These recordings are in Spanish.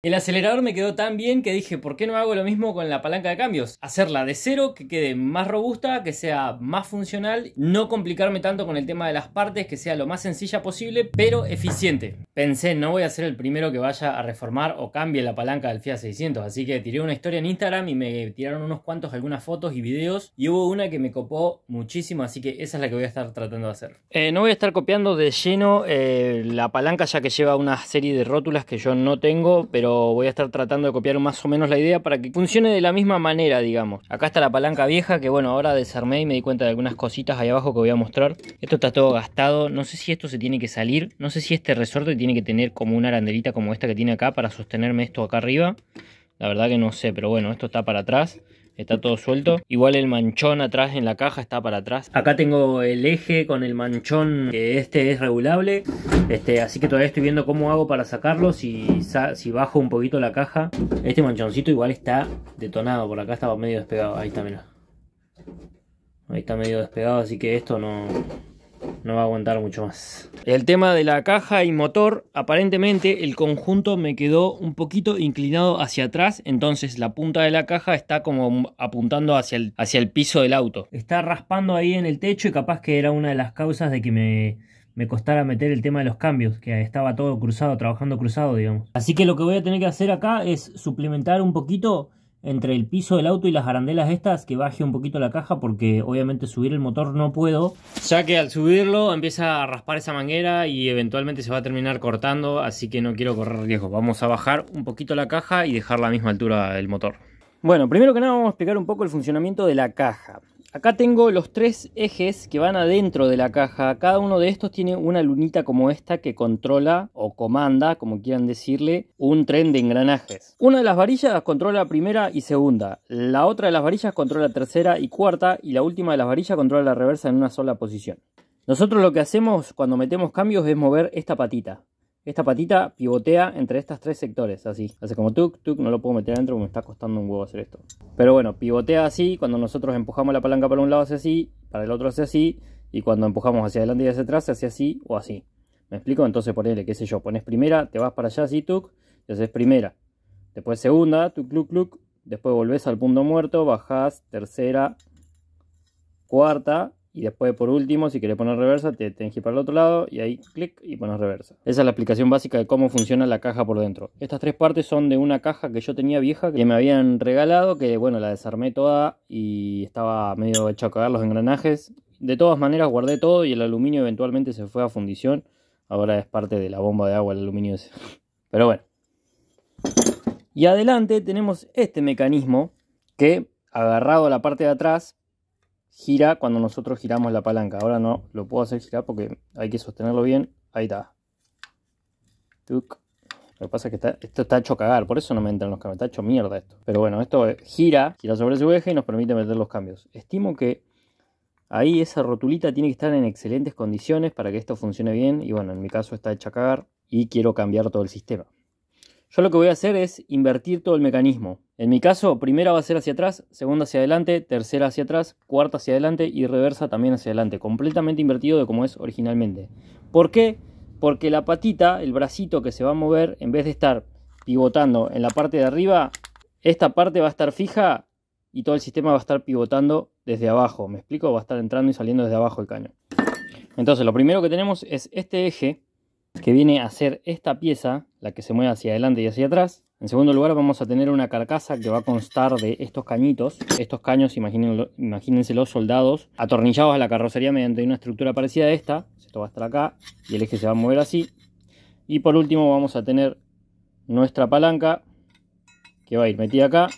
El acelerador me quedó tan bien que dije, ¿por qué no hago lo mismo con la palanca de cambios? Hacerla de cero, que quede más robusta, que sea más funcional, no complicarme tanto con el tema de las partes, que sea lo más sencilla posible, pero eficiente. Pensé, no voy a ser el primero que vaya a reformar o cambie la palanca del Fiat 600, así que tiré una historia en Instagram y me tiraron unos cuantos, algunas fotos y videos, y hubo una que me copó muchísimo, así que esa es la que voy a estar tratando de hacer. Eh, no voy a estar copiando de lleno eh, la palanca ya que lleva una serie de rótulas que yo no tengo, pero voy a estar tratando de copiar más o menos la idea para que funcione de la misma manera, digamos. Acá está la palanca vieja, que bueno, ahora desarmé y me di cuenta de algunas cositas ahí abajo que voy a mostrar. Esto está todo gastado, no sé si esto se tiene que salir, no sé si este resorte tiene que tener como una arandelita como esta que tiene acá para sostenerme esto acá arriba. La verdad que no sé, pero bueno, esto está para atrás está todo suelto. Igual el manchón atrás en la caja está para atrás. Acá tengo el eje con el manchón, que este es regulable. Este, así que todavía estoy viendo cómo hago para sacarlo. Si, si bajo un poquito la caja, este manchoncito igual está detonado. Por acá estaba medio despegado. Ahí está, Ahí está medio despegado, así que esto no, no va a aguantar mucho más. El tema de la caja y motor, aparentemente el conjunto me quedó un poquito inclinado hacia atrás, entonces la punta de la caja está como apuntando hacia el, hacia el piso del auto. Está raspando ahí en el techo y capaz que era una de las causas de que me, me costara meter el tema de los cambios, que estaba todo cruzado, trabajando cruzado, digamos. Así que lo que voy a tener que hacer acá es suplementar un poquito entre el piso del auto y las arandelas estas que baje un poquito la caja porque obviamente subir el motor no puedo ya que al subirlo empieza a raspar esa manguera y eventualmente se va a terminar cortando así que no quiero correr riesgo vamos a bajar un poquito la caja y dejar la misma altura del motor bueno primero que nada vamos a explicar un poco el funcionamiento de la caja acá tengo los tres ejes que van adentro de la caja. Cada uno de estos tiene una lunita como esta que controla o comanda, como quieran decirle, un tren de engranajes. Una de las varillas controla primera y segunda. La otra de las varillas controla tercera y cuarta. Y la última de las varillas controla la reversa en una sola posición. Nosotros lo que hacemos cuando metemos cambios es mover esta patita. Esta patita pivotea entre estas tres sectores, así. Hace como tuk, tuk, no lo puedo meter adentro, me está costando un huevo hacer esto. Pero bueno, pivotea así, cuando nosotros empujamos la palanca para un lado hace así, para el otro hace así, y cuando empujamos hacia adelante y hacia atrás hace así o así. ¿Me explico? Entonces ponele, qué sé yo, pones primera, te vas para allá así, tuk, entonces primera. Después segunda, tuk, tuk, tuk, después volvés al punto muerto, bajás, tercera, cuarta, y después, por último, si querés poner reversa, te tenés que ir para el otro lado y ahí clic y pones reversa. Esa es la explicación básica de cómo funciona la caja por dentro. Estas tres partes son de una caja que yo tenía vieja que me habían regalado, que bueno, la desarmé toda y estaba medio hecho a cagar los engranajes. De todas maneras, guardé todo y el aluminio eventualmente se fue a fundición. Ahora es parte de la bomba de agua el aluminio ese. Pero bueno. Y adelante tenemos este mecanismo que agarrado a la parte de atrás gira cuando nosotros giramos la palanca. Ahora no lo puedo hacer girar porque hay que sostenerlo bien. Ahí está. Lo que pasa es que esto está hecho cagar, por eso no me entran los cambios, está hecho mierda esto. Pero bueno, esto gira, gira sobre su eje y nos permite meter los cambios. Estimo que ahí esa rotulita tiene que estar en excelentes condiciones para que esto funcione bien. Y bueno, en mi caso está hecha cagar y quiero cambiar todo el sistema. Yo lo que voy a hacer es invertir todo el mecanismo. En mi caso, primera va a ser hacia atrás, segunda hacia adelante, tercera hacia atrás, cuarta hacia adelante y reversa también hacia adelante, completamente invertido de como es originalmente. ¿Por qué? Porque la patita, el bracito que se va a mover, en vez de estar pivotando en la parte de arriba, esta parte va a estar fija y todo el sistema va a estar pivotando desde abajo. ¿Me explico? Va a estar entrando y saliendo desde abajo el caño. Entonces, lo primero que tenemos es este eje que viene a ser esta pieza, la que se mueve hacia adelante y hacia atrás. En segundo lugar vamos a tener una carcasa que va a constar de estos cañitos, estos caños, imagínense los soldados, atornillados a la carrocería mediante una estructura parecida a esta, esto va a estar acá y el eje se va a mover así. Y por último vamos a tener nuestra palanca que va a ir metida acá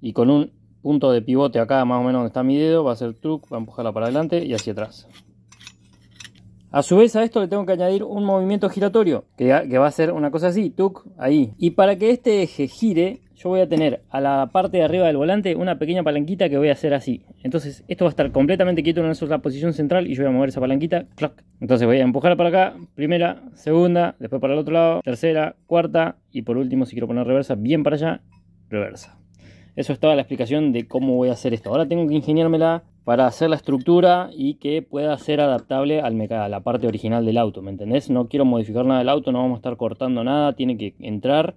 y con un punto de pivote acá más o menos donde está mi dedo va a hacer truc, va a empujarla para adelante y hacia atrás. A su vez a esto le tengo que añadir un movimiento giratorio, que, va a ser una cosa así, tuk ahí. Y para que este eje gire, yo voy a tener a la parte de arriba del volante una pequeña palanquita que voy a hacer así. Entonces esto va a estar completamente quieto en la posición central y yo voy a mover esa palanquita, Entonces voy a empujar para acá, primera, segunda, después para el otro lado, tercera, cuarta y por último si quiero poner reversa, bien para allá, reversa. Eso estaba la explicación de cómo voy a hacer esto. Ahora tengo que ingeniármela para hacer la estructura y que pueda ser adaptable al a la parte original del auto, ¿me entendés? No quiero modificar nada del auto, no vamos a estar cortando nada, tiene que entrar.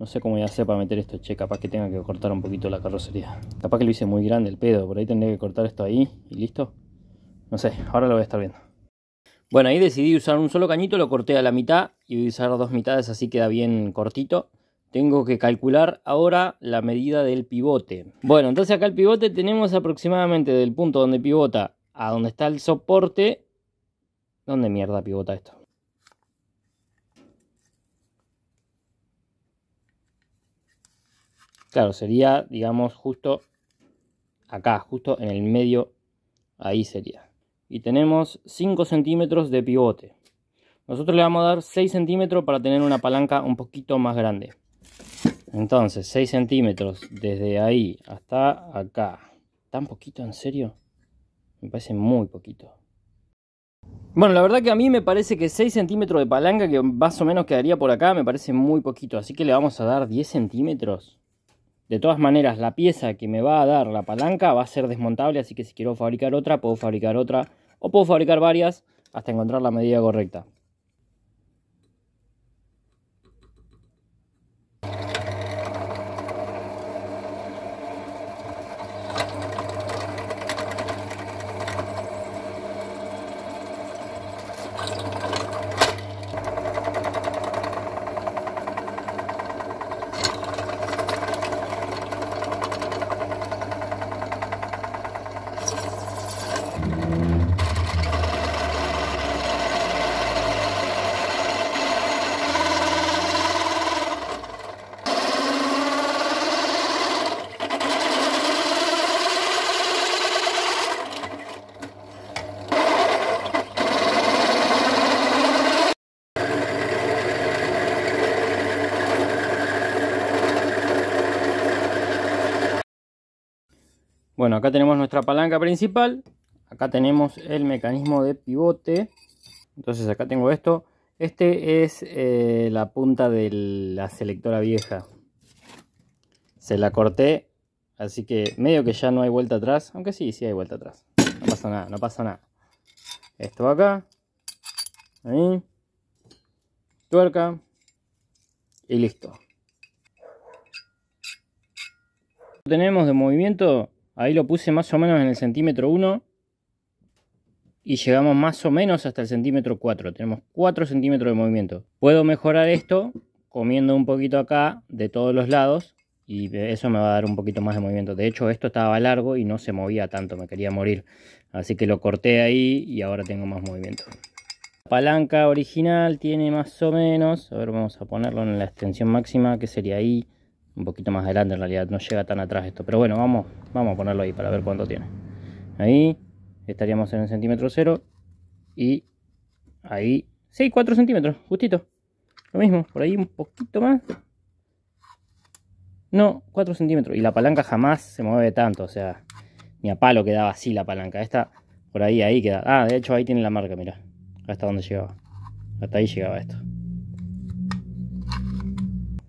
No sé cómo voy a hacer para meter esto, che, capaz que tenga que cortar un poquito la carrocería. Capaz que lo hice muy grande el pedo, por ahí tendría que cortar esto ahí y listo. No sé, ahora lo voy a estar viendo. Bueno, ahí decidí usar un solo cañito, lo corté a la mitad y voy a usar dos mitades, así queda bien cortito. Tengo que calcular ahora la medida del pivote. Bueno, entonces acá el pivote tenemos aproximadamente del punto donde pivota a donde está el soporte. ¿Dónde mierda pivota esto? Claro, sería, digamos, justo acá, justo en el medio, ahí sería. Y tenemos 5 centímetros de pivote. Nosotros le vamos a dar 6 centímetros para tener una palanca un poquito más grande. Entonces, 6 centímetros desde ahí hasta acá. ¿Tan poquito, en serio? Me parece muy poquito. Bueno, la verdad que a mí me parece que 6 centímetros de palanca, que más o menos quedaría por acá, me parece muy poquito. Así que le vamos a dar 10 centímetros. De todas maneras, la pieza que me va a dar la palanca va a ser desmontable, así que si quiero fabricar otra, puedo fabricar otra o puedo fabricar varias hasta encontrar la medida correcta. Bueno, acá tenemos nuestra palanca principal. Acá tenemos el mecanismo de pivote. Entonces acá tengo esto. Este es eh, la punta de la selectora vieja. Se la corté. Así que medio que ya no hay vuelta atrás. Aunque sí, sí hay vuelta atrás. No pasa nada, no pasa nada. Esto acá. Ahí. Tuerca. Y listo. Tenemos de movimiento Ahí lo puse más o menos en el centímetro 1 y llegamos más o menos hasta el centímetro 4. Tenemos 4 centímetros de movimiento. Puedo mejorar esto comiendo un poquito acá de todos los lados y eso me va a dar un poquito más de movimiento. De hecho, esto estaba largo y no se movía tanto, me quería morir. Así que lo corté ahí y ahora tengo más movimiento. La palanca original tiene más o menos, a ver, vamos a ponerlo en la extensión máxima, que sería ahí un poquito más adelante en realidad, no llega tan atrás esto, pero bueno, vamos, vamos a ponerlo ahí para ver cuánto tiene. Ahí estaríamos en el centímetro cero y ahí, sí, 4 centímetros, justito. Lo mismo, por ahí un poquito más. No, 4 centímetros. Y la palanca jamás se mueve tanto, o sea, ni a palo quedaba así la palanca. Esta, por ahí, ahí queda. Ah, de hecho ahí tiene la marca, mira. Hasta donde llegaba. Hasta ahí llegaba esto.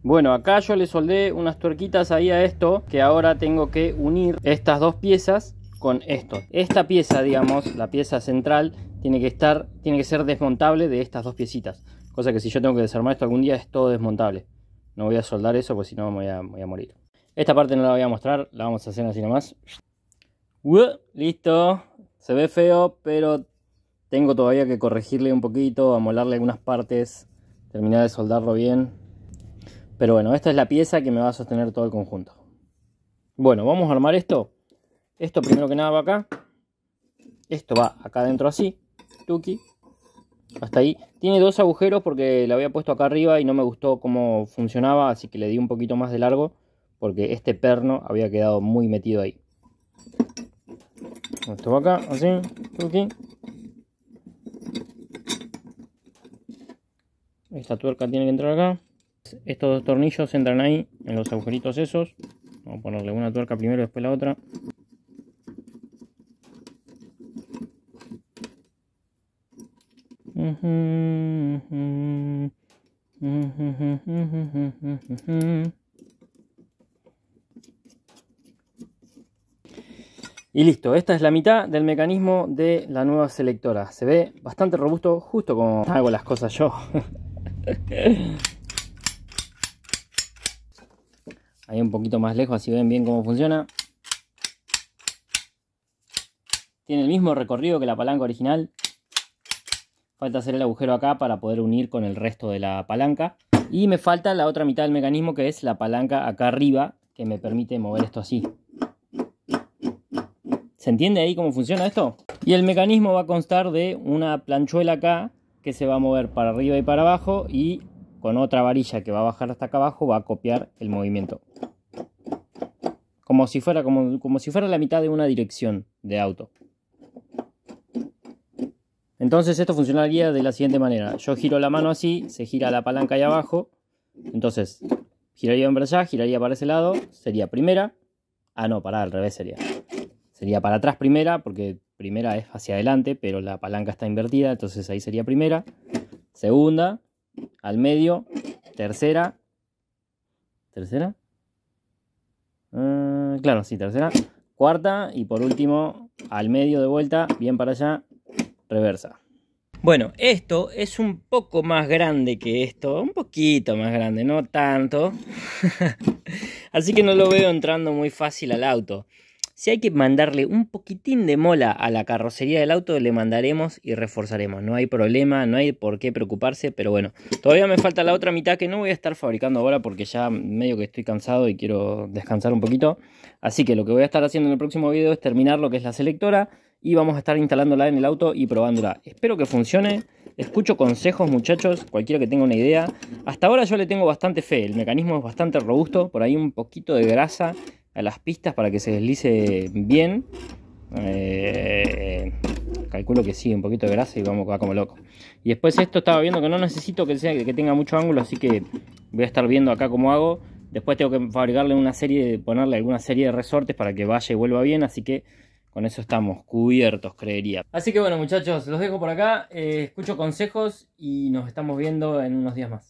Bueno, acá yo le soldé unas tuerquitas ahí a esto, que ahora tengo que unir estas dos piezas con esto. Esta pieza, digamos, la pieza central, tiene que, estar, tiene que ser desmontable de estas dos piecitas. Cosa que si yo tengo que desarmar esto algún día es todo desmontable. No voy a soldar eso porque si no me voy a morir. Esta parte no la voy a mostrar, la vamos a hacer así nomás. Uh, listo, se ve feo, pero tengo todavía que corregirle un poquito, amolarle algunas partes, terminar de soldarlo bien. Pero bueno, esta es la pieza que me va a sostener todo el conjunto. Bueno, vamos a armar esto. Esto primero que nada va acá. Esto va acá adentro así. Tuki. Hasta ahí. Tiene dos agujeros porque la había puesto acá arriba y no me gustó cómo funcionaba. Así que le di un poquito más de largo. Porque este perno había quedado muy metido ahí. Esto va acá, así. Tuki. Esta tuerca tiene que entrar acá estos dos tornillos entran ahí en los agujeritos esos. Vamos a ponerle una tuerca primero, y después la otra. Y listo, esta es la mitad del mecanismo de la nueva selectora. Se ve bastante robusto, justo como hago las cosas yo. Ahí un poquito más lejos, así ven bien cómo funciona. Tiene el mismo recorrido que la palanca original. Falta hacer el agujero acá para poder unir con el resto de la palanca. Y me falta la otra mitad del mecanismo que es la palanca acá arriba que me permite mover esto así. ¿Se entiende ahí cómo funciona esto? Y el mecanismo va a constar de una planchuela acá que se va a mover para arriba y para abajo y con otra varilla que va a bajar hasta acá abajo, va a copiar el movimiento. Como si fuera, como, si fuera la mitad de una dirección de auto. Entonces esto funcionaría de la siguiente manera. Yo giro la mano así, se gira la palanca ahí abajo. Entonces, giraría para allá, giraría para ese lado. Sería primera. Ah, no, para al revés sería. Sería para atrás primera, porque primera es hacia adelante, pero la palanca está invertida, entonces ahí sería primera. Segunda, al medio, tercera, tercera, ah, claro, sí, tercera, cuarta y por último al medio de vuelta, bien para allá, reversa. Bueno, esto es un poco más grande que esto, un poquito más grande, no tanto. Así que no lo veo entrando muy fácil al auto. Si hay que mandarle un poquitín de mola a la carrocería del auto, le mandaremos y reforzaremos. No hay problema, no hay por qué preocuparse, pero bueno. Todavía me falta la otra mitad que no voy a estar fabricando ahora porque ya medio que estoy cansado y quiero descansar un poquito. Así que lo que voy a estar haciendo en el próximo video es terminar lo que es la selectora y vamos a estar instalándola en el auto y probándola. Espero que funcione. Escucho consejos, muchachos, cualquiera que tenga una idea. Hasta ahora yo le tengo bastante fe, el mecanismo es bastante robusto, por ahí un poquito de grasa a las pistas para que se deslice bien. Eh, calculo que sí, un poquito de grasa y vamos acá como loco. Y después esto estaba viendo que no necesito que, tenga mucho ángulo, así que voy a estar viendo acá cómo hago. Después tengo que fabricarle una serie, de, ponerle alguna serie de resortes para que vaya y vuelva bien, así que con eso estamos cubiertos, creería. Así que bueno muchachos, los dejo por acá, eh, escucho consejos y nos estamos viendo en unos días más.